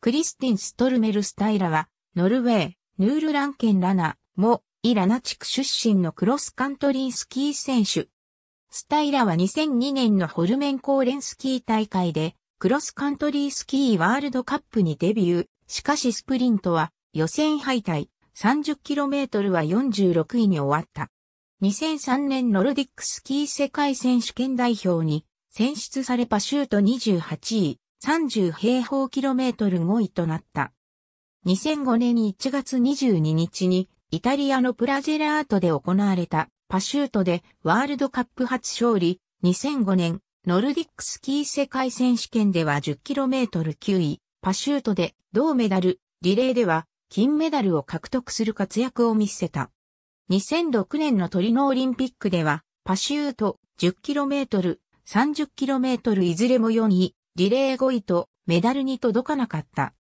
クリスティン・ストルメルスタイラは、ノルウェー、ヌールランケン・ラナ、モ、イラナ地区出身のクロスカントリースキー選手。スタイラは2002年のホルメンコーレンスキー大会で、クロスカントリースキーワールドカップにデビュー。しかしスプリントは予選敗退、30km は46位に終わった。2003年ノルディックスキー世界選手権代表に選出されパシュート28位、30平方キロメートル5位となった。2005年1月22日にイタリアのプラジェラートで行われたパシュートでワールドカップ初勝利、2005年ノルディックスキー世界選手権では1 0トル9位、パシュートで銅メダル、リレーでは金メダルを獲得する活躍を見せた。2006年のトリノオリンピックではパシュート1 0トル、3 0トルいずれも4位、リレー5位とメダルに届かなかった。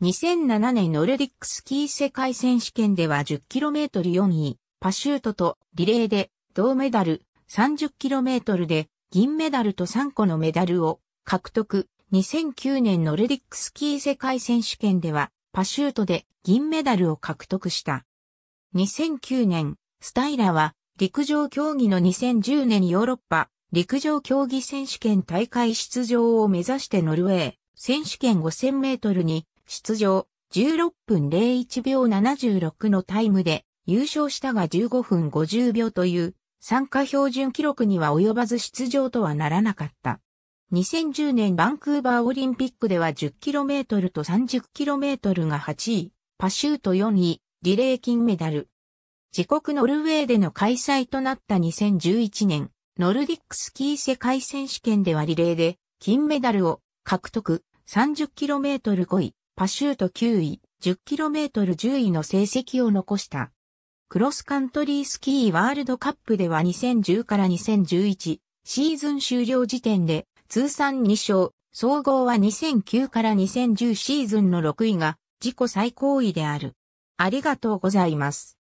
2007年ノルディックスキー世界選手権では 10km4 位、パシュートとリレーで銅メダル、30km で銀メダルと3個のメダルを獲得。2009年ノルディックスキー世界選手権ではパシュートで銀メダルを獲得した。2009年、スタイラは陸上競技の2010年ヨーロッパ陸上競技選手権大会出場を目指してノルウェー選手権5000メートルに出場16分01秒76のタイムで優勝したが15分50秒という参加標準記録には及ばず出場とはならなかった。2010年バンクーバーオリンピックでは 10km と 30km が8位、パシュート4位、リレー金メダル。自国ノルウェーでの開催となった2011年ノルディックスキー世界選手権ではリレーで金メダルを獲得 30km5 位、パシュート9位、10km10 位の成績を残した。クロスカントリースキーワールドカップでは2010から2011シーズン終了時点で通算2勝、総合は2009から2010シーズンの6位が自己最高位である。ありがとうございます。